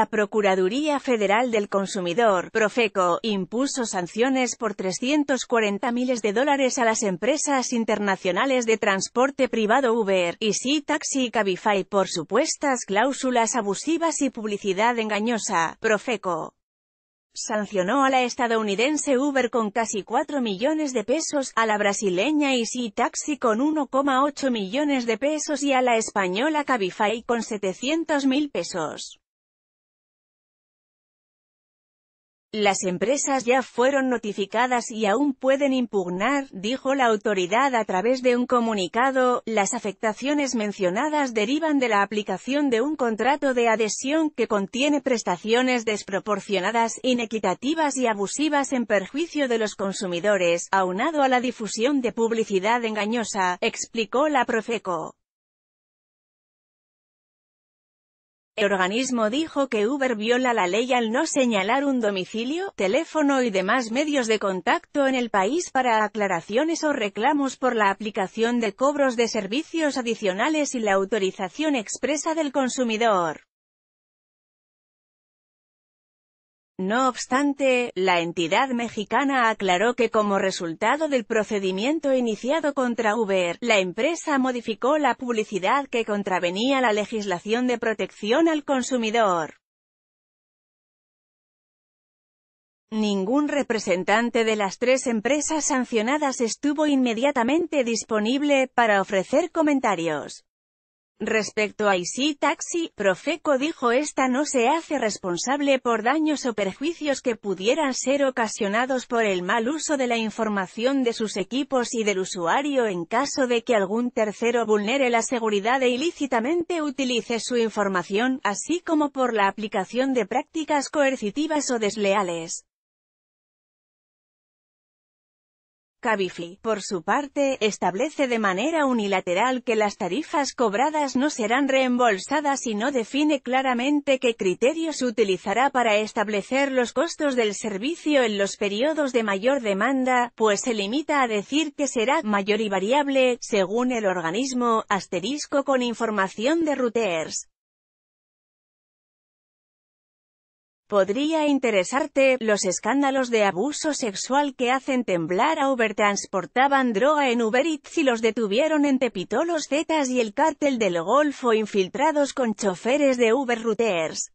La Procuraduría Federal del Consumidor, Profeco, impuso sanciones por 340 miles de dólares a las empresas internacionales de transporte privado Uber, Easy Taxi y Cabify por supuestas cláusulas abusivas y publicidad engañosa. Profeco sancionó a la estadounidense Uber con casi 4 millones de pesos, a la brasileña Easy Taxi con 1,8 millones de pesos y a la española Cabify con 700 mil pesos. Las empresas ya fueron notificadas y aún pueden impugnar, dijo la autoridad a través de un comunicado, las afectaciones mencionadas derivan de la aplicación de un contrato de adhesión que contiene prestaciones desproporcionadas, inequitativas y abusivas en perjuicio de los consumidores, aunado a la difusión de publicidad engañosa, explicó la Profeco. El organismo dijo que Uber viola la ley al no señalar un domicilio, teléfono y demás medios de contacto en el país para aclaraciones o reclamos por la aplicación de cobros de servicios adicionales y la autorización expresa del consumidor. No obstante, la entidad mexicana aclaró que como resultado del procedimiento iniciado contra Uber, la empresa modificó la publicidad que contravenía la legislación de protección al consumidor. Ningún representante de las tres empresas sancionadas estuvo inmediatamente disponible para ofrecer comentarios. Respecto a iC Taxi, Profeco dijo esta no se hace responsable por daños o perjuicios que pudieran ser ocasionados por el mal uso de la información de sus equipos y del usuario en caso de que algún tercero vulnere la seguridad e ilícitamente utilice su información, así como por la aplicación de prácticas coercitivas o desleales. Cabify, por su parte, establece de manera unilateral que las tarifas cobradas no serán reembolsadas y no define claramente qué criterios utilizará para establecer los costos del servicio en los periodos de mayor demanda, pues se limita a decir que será mayor y variable, según el organismo, asterisco con información de routers. Podría interesarte, los escándalos de abuso sexual que hacen temblar a Uber transportaban droga en Uber Eats y los detuvieron en Tepito los Zetas y el cártel del Golfo infiltrados con choferes de Uber Routers.